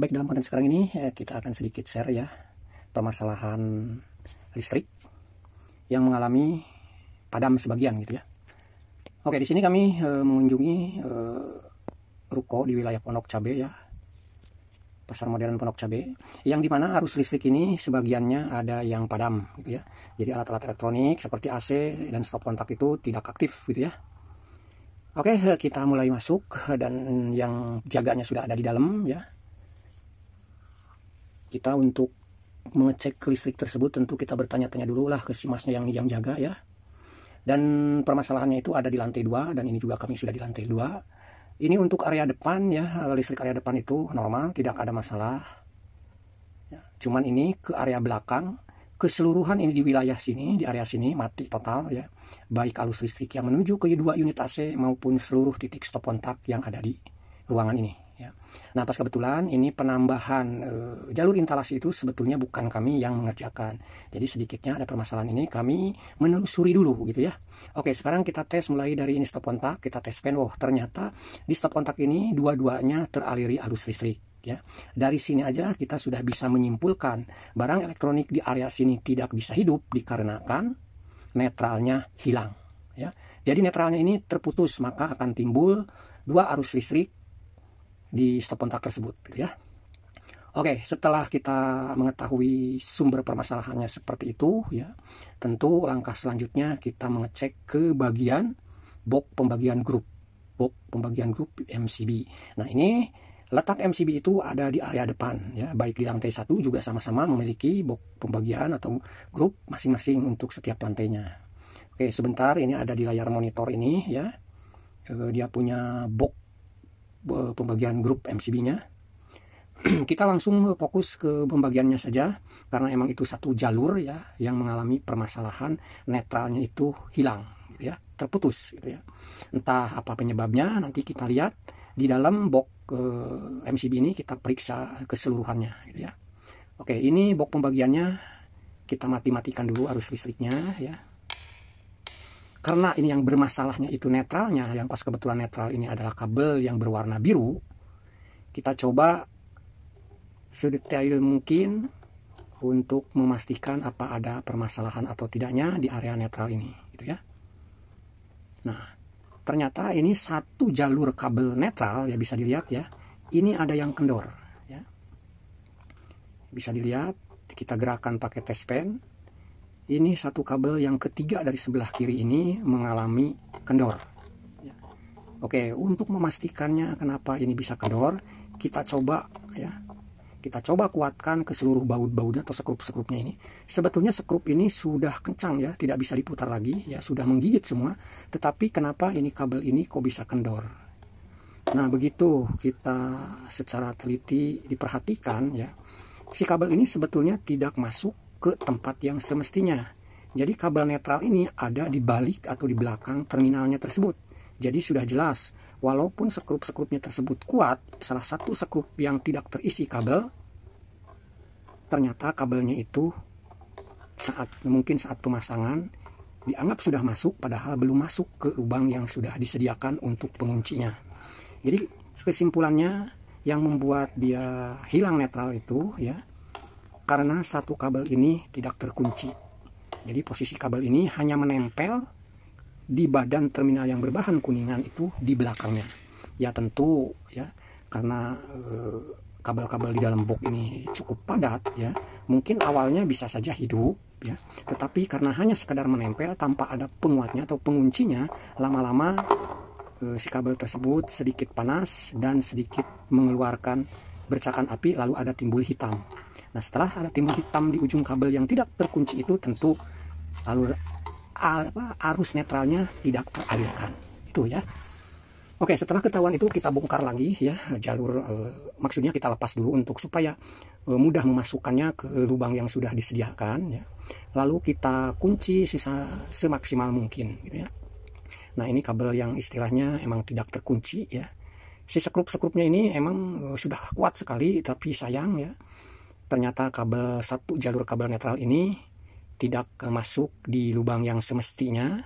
baik dalam konten sekarang ini eh, kita akan sedikit share ya permasalahan listrik yang mengalami padam sebagian gitu ya. Oke, di sini kami e, mengunjungi e, ruko di wilayah Ponok Cabe ya. Pasar modern Ponok Cabe yang dimana arus listrik ini sebagiannya ada yang padam gitu ya. Jadi alat-alat elektronik seperti AC dan stop kontak itu tidak aktif gitu ya. Oke, kita mulai masuk dan yang jaganya sudah ada di dalam ya kita untuk mengecek listrik tersebut tentu kita bertanya-tanya dulu lah ke si masnya yang yang jaga ya dan permasalahannya itu ada di lantai dua dan ini juga kami sudah di lantai dua ini untuk area depan ya listrik area depan itu normal tidak ada masalah ya, cuman ini ke area belakang keseluruhan ini di wilayah sini di area sini mati total ya baik alus listrik yang menuju ke dua unit AC maupun seluruh titik stop kontak yang ada di ruangan ini Ya. Nah pas kebetulan ini penambahan e, jalur instalasi itu sebetulnya bukan kami yang mengerjakan. Jadi sedikitnya ada permasalahan ini kami menelusuri dulu gitu ya. Oke sekarang kita tes mulai dari ini stop kontak kita tes pen. Wow oh, ternyata di stop kontak ini dua-duanya teraliri arus listrik ya. Dari sini aja kita sudah bisa menyimpulkan barang elektronik di area sini tidak bisa hidup dikarenakan netralnya hilang ya. Jadi netralnya ini terputus maka akan timbul dua arus listrik di stop kontak tersebut gitu ya. Oke, setelah kita mengetahui sumber permasalahannya seperti itu ya, tentu langkah selanjutnya kita mengecek ke bagian box pembagian grup, box pembagian grup MCB. Nah, ini letak MCB itu ada di area depan ya, baik di lantai satu juga sama-sama memiliki box pembagian atau grup masing-masing untuk setiap lantainya. Oke, sebentar ini ada di layar monitor ini ya. Eh, dia punya box Eh, pembagian grup MCB-nya. kita langsung eh, fokus ke pembagiannya saja karena emang itu satu jalur ya yang mengalami permasalahan netralnya itu hilang gitu ya, terputus gitu ya. Entah apa penyebabnya nanti kita lihat di dalam box eh, MCB ini kita periksa keseluruhannya gitu ya. Oke, ini box pembagiannya kita mati-matikan dulu arus listriknya ya. Karena ini yang bermasalahnya itu netralnya, yang pas kebetulan netral ini adalah kabel yang berwarna biru, kita coba sedetail mungkin untuk memastikan apa ada permasalahan atau tidaknya di area netral ini, gitu ya. Nah, ternyata ini satu jalur kabel netral ya bisa dilihat ya. Ini ada yang kendor, ya. Bisa dilihat kita gerakan pakai test pen ini satu kabel yang ketiga dari sebelah kiri ini mengalami kendor. Ya. Oke, untuk memastikannya kenapa ini bisa kendor, kita coba ya. Kita coba kuatkan ke seluruh baut-bautnya atau sekrup-sekrupnya ini. Sebetulnya sekrup ini sudah kencang ya, tidak bisa diputar lagi, ya sudah menggigit semua. Tetapi kenapa ini kabel ini kok bisa kendor? Nah, begitu kita secara teliti diperhatikan ya. Si kabel ini sebetulnya tidak masuk ke tempat yang semestinya. Jadi kabel netral ini ada di balik atau di belakang terminalnya tersebut. Jadi sudah jelas, walaupun sekrup-sekrupnya tersebut kuat, salah satu sekrup yang tidak terisi kabel, ternyata kabelnya itu saat mungkin saat pemasangan dianggap sudah masuk padahal belum masuk ke lubang yang sudah disediakan untuk penguncinya. Jadi kesimpulannya yang membuat dia hilang netral itu ya karena satu kabel ini tidak terkunci. Jadi posisi kabel ini hanya menempel di badan terminal yang berbahan kuningan itu di belakangnya. Ya tentu ya karena eh, kabel-kabel di dalam box ini cukup padat ya, mungkin awalnya bisa saja hidup ya. Tetapi karena hanya sekedar menempel tanpa ada penguatnya atau penguncinya, lama-lama eh, si kabel tersebut sedikit panas dan sedikit mengeluarkan bercakan api lalu ada timbul hitam Nah setelah ada timbul hitam di ujung kabel yang tidak terkunci itu tentu alur apa, arus netralnya tidak teralirkan itu ya. Oke setelah ketahuan itu kita bongkar lagi ya jalur e, maksudnya kita lepas dulu untuk supaya e, mudah memasukkannya ke lubang yang sudah disediakan ya. Lalu kita kunci sisa semaksimal mungkin gitu ya. Nah ini kabel yang istilahnya emang tidak terkunci ya. Si sekrup-sekrupnya ini emang e, sudah kuat sekali tapi sayang ya ternyata kabel satu jalur kabel netral ini tidak masuk di lubang yang semestinya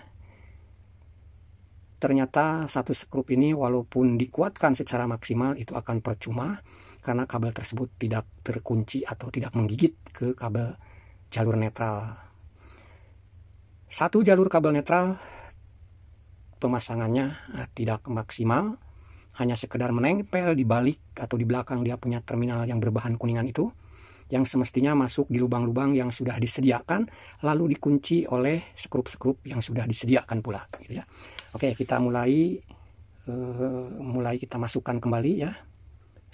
ternyata satu skrup ini walaupun dikuatkan secara maksimal itu akan percuma karena kabel tersebut tidak terkunci atau tidak menggigit ke kabel jalur netral satu jalur kabel netral pemasangannya eh, tidak maksimal hanya sekedar menempel di balik atau di belakang dia punya terminal yang berbahan kuningan itu yang semestinya masuk di lubang-lubang yang sudah disediakan lalu dikunci oleh skrup-skrup yang sudah disediakan pula gitu ya. Oke, kita mulai uh, mulai kita masukkan kembali ya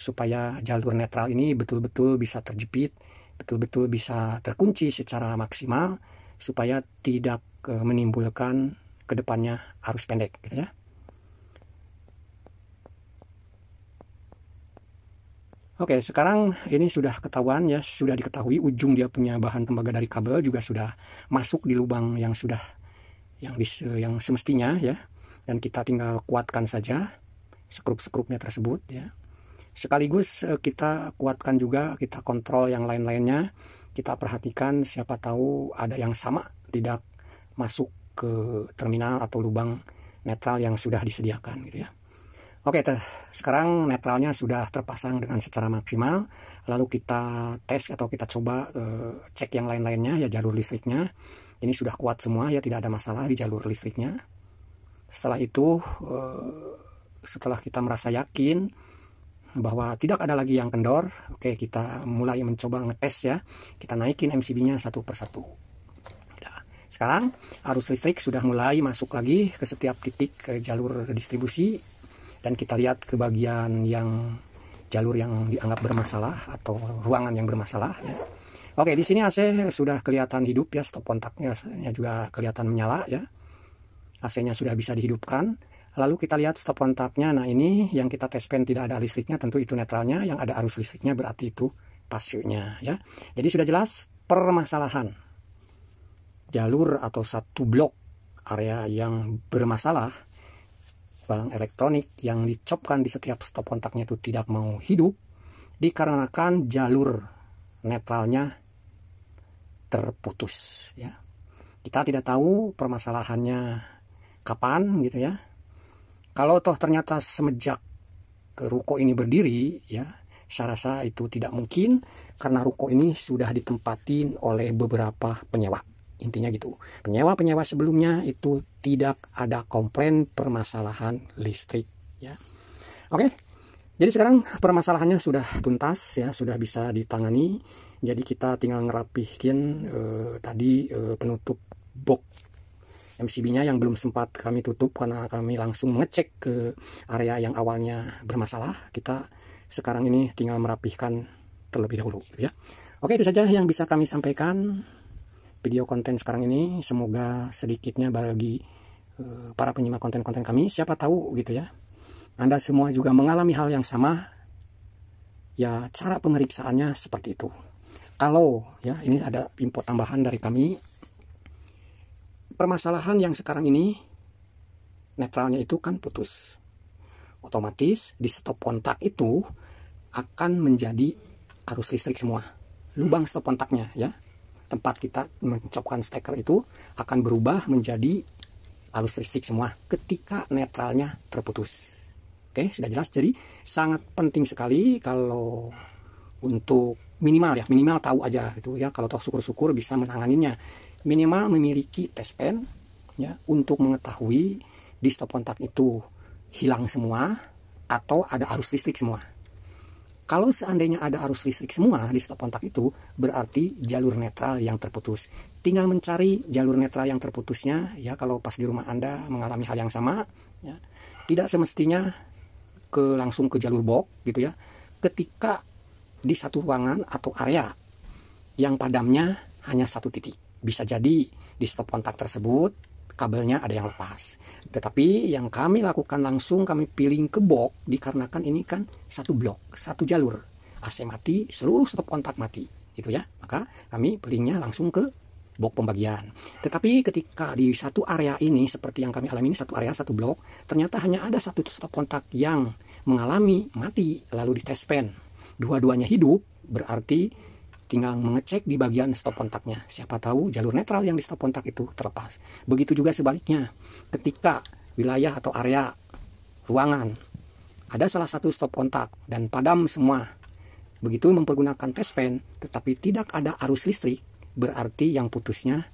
supaya jalur netral ini betul-betul bisa terjepit, betul-betul bisa terkunci secara maksimal supaya tidak eh, menimbulkan kedepannya arus pendek gitu ya. Oke, sekarang ini sudah ketahuan ya, sudah diketahui ujung dia punya bahan tembaga dari kabel juga sudah masuk di lubang yang sudah yang dis, eh, yang semestinya ya. Dan kita tinggal kuatkan saja skrup-skrupnya tersebut ya. Sekaligus eh, kita kuatkan juga, kita kontrol yang lain-lainnya. Kita perhatikan siapa tahu ada yang sama tidak masuk ke terminal atau lubang netral yang sudah disediakan gitu ya. Oke, sekarang netralnya sudah terpasang dengan secara maksimal. Lalu kita tes atau kita coba e, cek yang lain-lainnya, ya jalur listriknya. Ini sudah kuat semua, ya tidak ada masalah di jalur listriknya. Setelah itu, e, setelah kita merasa yakin bahwa tidak ada lagi yang kendor, oke kita mulai mencoba ngetes ya. Kita naikin MCB-nya satu persatu. Nah, sekarang arus listrik sudah mulai masuk lagi ke setiap titik ke eh, jalur distribusi dan kita lihat ke bagian yang jalur yang dianggap bermasalah atau ruangan yang bermasalah ya. Oke, di sini AC sudah kelihatan hidup ya, stop kontaknya ya, juga kelihatan menyala ya. AC-nya sudah bisa dihidupkan. Lalu kita lihat stop kontaknya. Nah, ini yang kita tes pen tidak ada listriknya, tentu itu netralnya. Yang ada arus listriknya berarti itu pasirnya ya. Jadi sudah jelas permasalahan jalur atau satu blok area yang bermasalah barang elektronik yang dicopkan di setiap stop kontaknya itu tidak mau hidup dikarenakan jalur netralnya terputus ya kita tidak tahu permasalahannya kapan gitu ya kalau toh ternyata semenjak ke ruko ini berdiri ya saya rasa itu tidak mungkin karena ruko ini sudah ditempatin oleh beberapa penyewa Intinya gitu. Penyewa-penyewa sebelumnya itu tidak ada komplain permasalahan listrik ya. Oke. Jadi sekarang permasalahannya sudah tuntas ya, sudah bisa ditangani. Jadi kita tinggal ngerapihin eh, tadi eh, penutup box MCB-nya yang belum sempat kami tutup karena kami langsung ngecek ke area yang awalnya bermasalah. Kita sekarang ini tinggal merapihkan terlebih dahulu ya. Oke, itu saja yang bisa kami sampaikan video konten sekarang ini semoga sedikitnya bagi eh, para penyimak konten-konten kami siapa tahu gitu ya Anda semua juga mengalami hal yang sama ya cara pemeriksaannya seperti itu kalau ya ini ada info tambahan dari kami permasalahan yang sekarang ini netralnya itu kan putus otomatis di stop kontak itu akan menjadi arus listrik semua lubang stop kontaknya ya tempat kita mencopkan steker itu akan berubah menjadi arus listrik semua ketika netralnya terputus. Oke, sudah jelas. Jadi sangat penting sekali kalau untuk minimal ya, minimal tahu aja itu ya. Kalau toh syukur-syukur bisa menanganinya. Minimal memiliki tes pen ya untuk mengetahui di stop kontak itu hilang semua atau ada arus listrik semua. Kalau seandainya ada arus listrik semua di stop kontak itu, berarti jalur netral yang terputus. Tinggal mencari jalur netral yang terputusnya, ya kalau pas di rumah Anda mengalami hal yang sama, ya. tidak semestinya ke langsung ke jalur box gitu ya. Ketika di satu ruangan atau area yang padamnya hanya satu titik. Bisa jadi di stop kontak tersebut kabelnya ada yang lepas. Tetapi yang kami lakukan langsung kami piling ke box dikarenakan ini kan satu blok, satu jalur. AC mati, seluruh stop kontak mati, gitu ya. Maka kami pilingnya langsung ke box pembagian. Tetapi ketika di satu area ini seperti yang kami alami ini satu area satu blok, ternyata hanya ada satu stop kontak yang mengalami mati lalu dites pen. Dua-duanya hidup berarti tinggal mengecek di bagian stop kontaknya. Siapa tahu jalur netral yang di stop kontak itu terlepas. Begitu juga sebaliknya, ketika wilayah atau area ruangan ada salah satu stop kontak dan padam semua. Begitu mempergunakan tes fan, tetapi tidak ada arus listrik, berarti yang putusnya,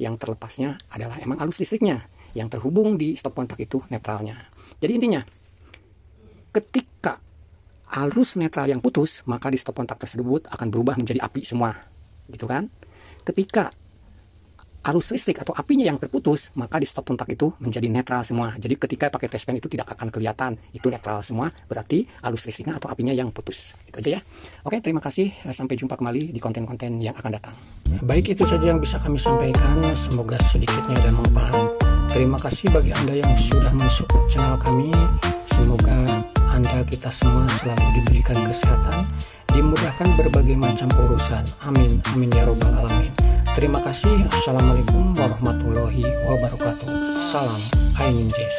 yang terlepasnya adalah emang arus listriknya. Yang terhubung di stop kontak itu netralnya. Jadi intinya, ketika arus netral yang putus, maka di stop kontak tersebut akan berubah menjadi api semua. Gitu kan? Ketika arus listrik atau apinya yang terputus, maka di stop kontak itu menjadi netral semua. Jadi ketika pakai test pen itu tidak akan kelihatan, itu netral semua, berarti arus listriknya atau apinya yang putus. Itu aja ya. Oke, terima kasih. Sampai jumpa kembali di konten-konten yang akan datang. Baik, itu saja yang bisa kami sampaikan. Semoga sedikitnya dan memaham. Terima kasih bagi Anda yang sudah masuk channel kami. Semoga anda kita semua selalu diberikan kesehatan, dimudahkan berbagai macam urusan. Amin, amin ya robbal alamin. Terima kasih. Assalamualaikum warahmatullahi wabarakatuh. Salam Ainun